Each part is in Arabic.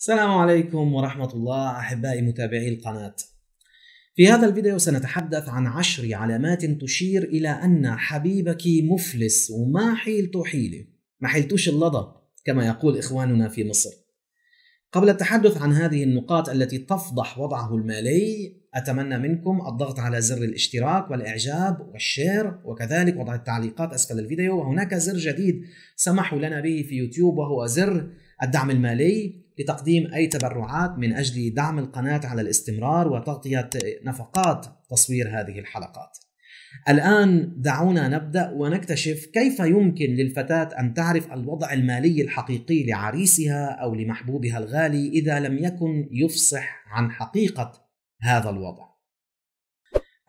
السلام عليكم ورحمة الله أحبائي متابعي القناة. في هذا الفيديو سنتحدث عن عشر علامات تشير إلى أن حبيبك مفلس وما حيلته حيلة، ما حيلتوش اللضة كما يقول إخواننا في مصر. قبل التحدث عن هذه النقاط التي تفضح وضعه المالي، أتمنى منكم الضغط على زر الاشتراك والإعجاب والشير وكذلك وضع التعليقات أسفل الفيديو وهناك زر جديد سمحوا لنا به في يوتيوب وهو زر الدعم المالي لتقديم أي تبرعات من أجل دعم القناة على الاستمرار وتغطية نفقات تصوير هذه الحلقات. الآن دعونا نبدأ ونكتشف كيف يمكن للفتاة أن تعرف الوضع المالي الحقيقي لعريسها أو لمحبوبها الغالي إذا لم يكن يفصح عن حقيقة هذا الوضع.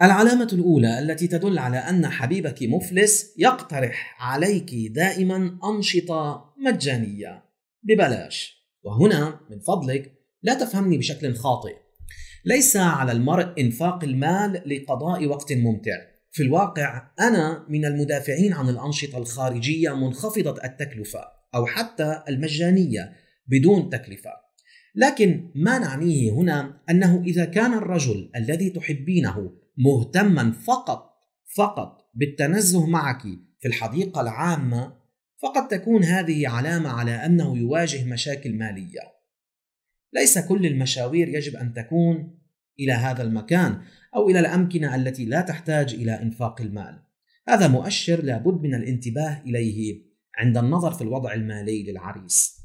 العلامة الأولى التي تدل على أن حبيبك مفلس يقترح عليك دائما أنشطة مجانية ببلاش وهنا من فضلك لا تفهمني بشكل خاطئ ليس على المرء انفاق المال لقضاء وقت ممتع في الواقع انا من المدافعين عن الانشطه الخارجيه منخفضه التكلفه او حتى المجانيه بدون تكلفه لكن ما نعنيه هنا انه اذا كان الرجل الذي تحبينه مهتما فقط فقط بالتنزه معك في الحديقه العامه فقد تكون هذه علامة على أنه يواجه مشاكل مالية. ليس كل المشاوير يجب أن تكون إلى هذا المكان أو إلى الأمكنة التي لا تحتاج إلى إنفاق المال. هذا مؤشر لابد من الانتباه إليه عند النظر في الوضع المالي للعريس.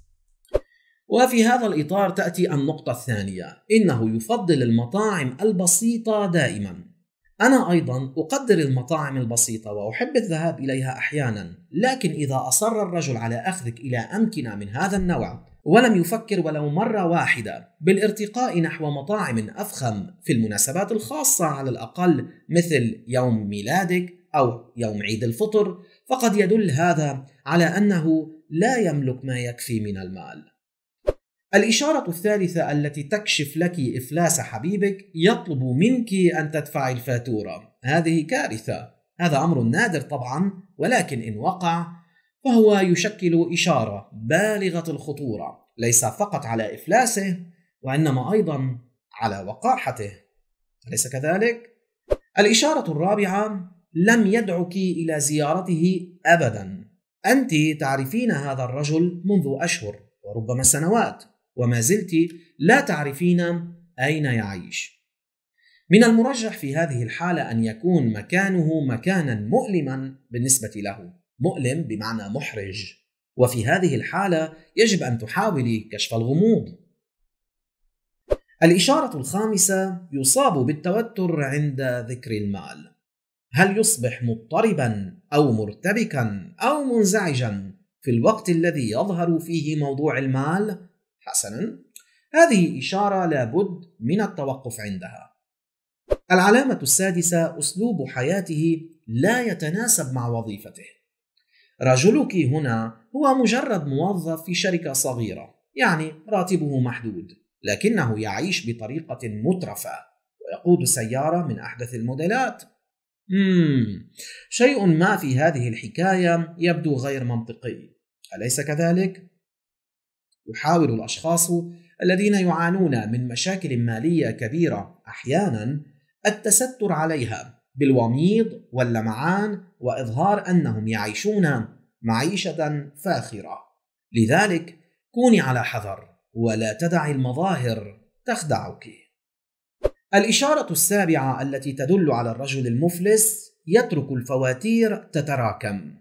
وفي هذا الإطار تأتي النقطة الثانية، إنه يفضل المطاعم البسيطة دائما. أنا أيضا أقدر المطاعم البسيطة وأحب الذهاب إليها أحيانا، لكن إذا أصر الرجل على أخذك إلى أمكنة من هذا النوع ولم يفكر ولو مرة واحدة بالارتقاء نحو مطاعم أفخم في المناسبات الخاصة على الأقل مثل يوم ميلادك أو يوم عيد الفطر، فقد يدل هذا على أنه لا يملك ما يكفي من المال. الإشارة الثالثة التي تكشف لك إفلاس حبيبك يطلب منك أن تدفعي الفاتورة، هذه كارثة، هذا أمر نادر طبعا، ولكن إن وقع فهو يشكل إشارة بالغة الخطورة، ليس فقط على إفلاسه، وإنما أيضا على وقاحته، أليس كذلك؟ الإشارة الرابعة لم يدعك إلى زيارته أبدا، أنت تعرفين هذا الرجل منذ أشهر وربما سنوات وما زلت لا تعرفين أين يعيش. من المرجح في هذه الحالة أن يكون مكانه مكانا مؤلما بالنسبة له، مؤلم بمعنى محرج، وفي هذه الحالة يجب أن تحاولي كشف الغموض. الإشارة الخامسة يصاب بالتوتر عند ذكر المال. هل يصبح مضطربا أو مرتبكا أو منزعجا في الوقت الذي يظهر فيه موضوع المال حسنا هذه إشارة لابد من التوقف عندها العلامة السادسة أسلوب حياته لا يتناسب مع وظيفته رجلك هنا هو مجرد موظف في شركة صغيرة يعني راتبه محدود لكنه يعيش بطريقة مترفة ويقود سيارة من أحدث الموديلات مم. شيء ما في هذه الحكاية يبدو غير منطقي أليس كذلك؟ يحاول الاشخاص الذين يعانون من مشاكل ماليه كبيره احيانا التستر عليها بالوميض واللمعان واظهار انهم يعيشون معيشه فاخره لذلك كوني على حذر ولا تدعي المظاهر تخدعك الاشاره السابعه التي تدل على الرجل المفلس يترك الفواتير تتراكم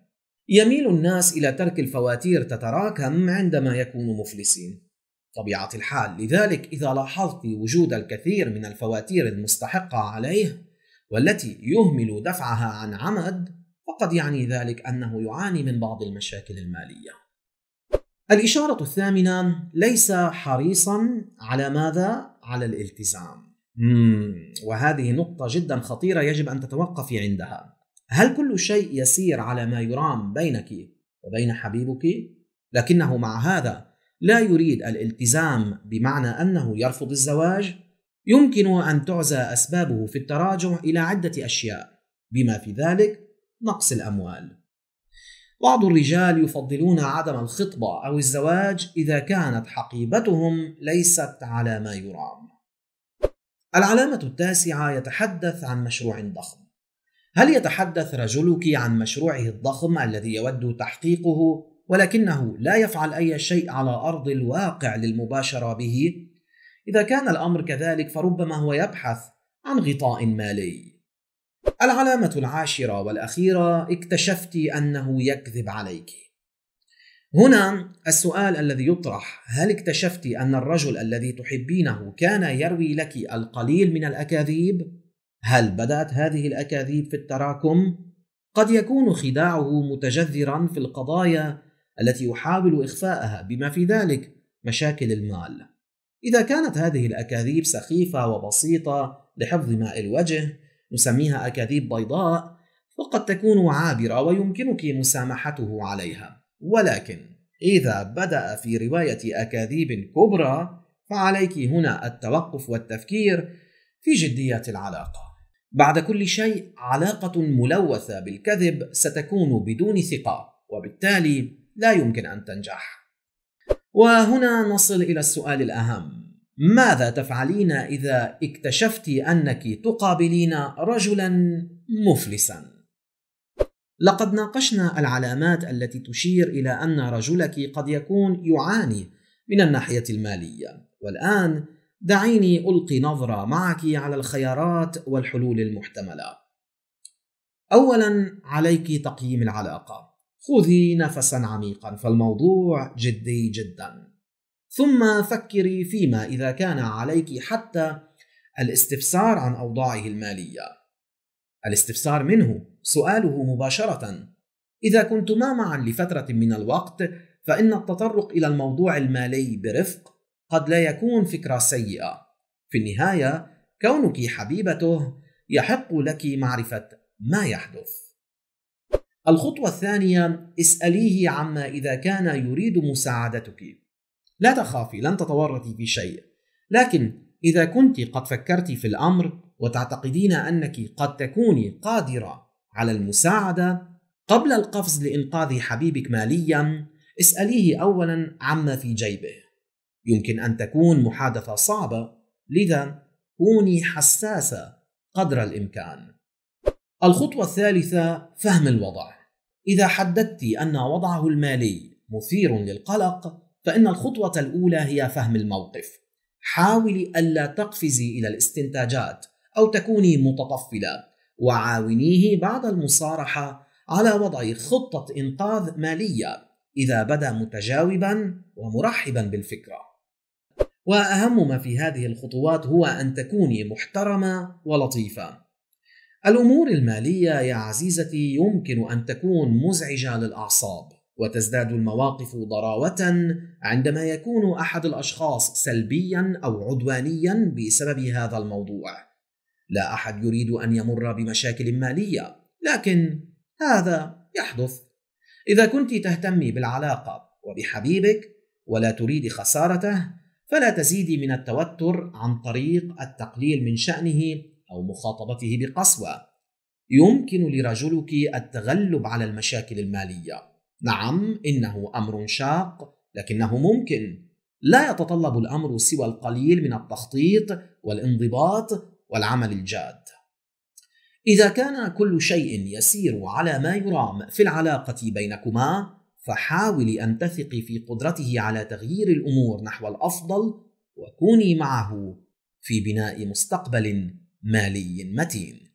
يميل الناس إلى ترك الفواتير تتراكم عندما يكونوا مفلسين. طبيعة الحال لذلك إذا لاحظت وجود الكثير من الفواتير المستحقة عليه والتي يهمل دفعها عن عمد فقد يعني ذلك أنه يعاني من بعض المشاكل المالية. الإشارة الثامنة ليس حريصا على ماذا؟ على الالتزام. وهذه نقطة جدا خطيرة يجب أن تتوقفي عندها. هل كل شيء يسير على ما يرام بينك وبين حبيبك؟ لكنه مع هذا لا يريد الالتزام بمعنى انه يرفض الزواج يمكن ان تعزى اسبابه في التراجع الى عده اشياء بما في ذلك نقص الاموال بعض الرجال يفضلون عدم الخطبه او الزواج اذا كانت حقيبتهم ليست على ما يرام العلامه التاسعه يتحدث عن مشروع ضخم هل يتحدث رجلك عن مشروعه الضخم الذي يود تحقيقه ولكنه لا يفعل اي شيء على ارض الواقع للمباشره به اذا كان الامر كذلك فربما هو يبحث عن غطاء مالي العلامه العاشره والاخيره اكتشفت انه يكذب عليك هنا السؤال الذي يطرح هل اكتشفت ان الرجل الذي تحبينه كان يروي لك القليل من الاكاذيب هل بدات هذه الاكاذيب في التراكم قد يكون خداعه متجذرا في القضايا التي يحاول اخفاءها بما في ذلك مشاكل المال اذا كانت هذه الاكاذيب سخيفه وبسيطه لحفظ ماء الوجه نسميها اكاذيب بيضاء فقد تكون عابره ويمكنك مسامحته عليها ولكن إذا بدأ في رواية أكاذيب كبرى فعليك هنا التوقف والتفكير في جدية العلاقة. بعد كل شيء علاقة ملوثة بالكذب ستكون بدون ثقة وبالتالي لا يمكن أن تنجح. وهنا نصل إلى السؤال الأهم. ماذا تفعلين إذا اكتشفت أنك تقابلين رجلا مفلسا؟ لقد ناقشنا العلامات التي تشير إلى أن رجلك قد يكون يعاني من الناحية المالية، والآن دعيني ألقي نظرة معك على الخيارات والحلول المحتملة. أولاً عليك تقييم العلاقة. خذي نفساً عميقاً فالموضوع جدي جداً. ثم فكري فيما إذا كان عليك حتى الاستفسار عن أوضاعه المالية. الاستفسار منه سؤاله مباشرة. إذا كنتما معا لفترة من الوقت فإن التطرق إلى الموضوع المالي برفق قد لا يكون فكرة سيئة في النهاية كونك حبيبته يحق لك معرفة ما يحدث الخطوة الثانية اسأليه عما إذا كان يريد مساعدتك لا تخافي لن تتورطي في شيء لكن إذا كنت قد فكرت في الأمر وتعتقدين أنك قد تكوني قادرة على المساعدة قبل القفز لإنقاذ حبيبك ماليا اسأليه أولا عما في جيبه يمكن أن تكون محادثة صعبة لذا كوني حساسة قدر الإمكان. الخطوة الثالثة فهم الوضع. إذا حددت أن وضعه المالي مثير للقلق فإن الخطوة الأولى هي فهم الموقف. حاولي ألا تقفزي إلى الاستنتاجات أو تكوني متطفلة وعاونيه بعد المصارحة على وضع خطة إنقاذ مالية إذا بدا متجاوبا ومرحبا بالفكره واهم ما في هذه الخطوات هو ان تكوني محترمه ولطيفه الامور الماليه يا عزيزتي يمكن ان تكون مزعجه للاعصاب وتزداد المواقف ضراوه عندما يكون احد الاشخاص سلبيا او عدوانيا بسبب هذا الموضوع لا احد يريد ان يمر بمشاكل ماليه لكن هذا يحدث اذا كنت تهتمي بالعلاقه وبحبيبك ولا تريد خسارته فلا تزيدي من التوتر عن طريق التقليل من شأنه أو مخاطبته بقسوة. يمكن لرجلك التغلب على المشاكل المالية. نعم، إنه أمر شاق، لكنه ممكن. لا يتطلب الأمر سوى القليل من التخطيط والانضباط والعمل الجاد. إذا كان كل شيء يسير على ما يرام في العلاقة بينكما، فحاولي أن تثقي في قدرته على تغيير الأمور نحو الأفضل وكوني معه في بناء مستقبل مالي متين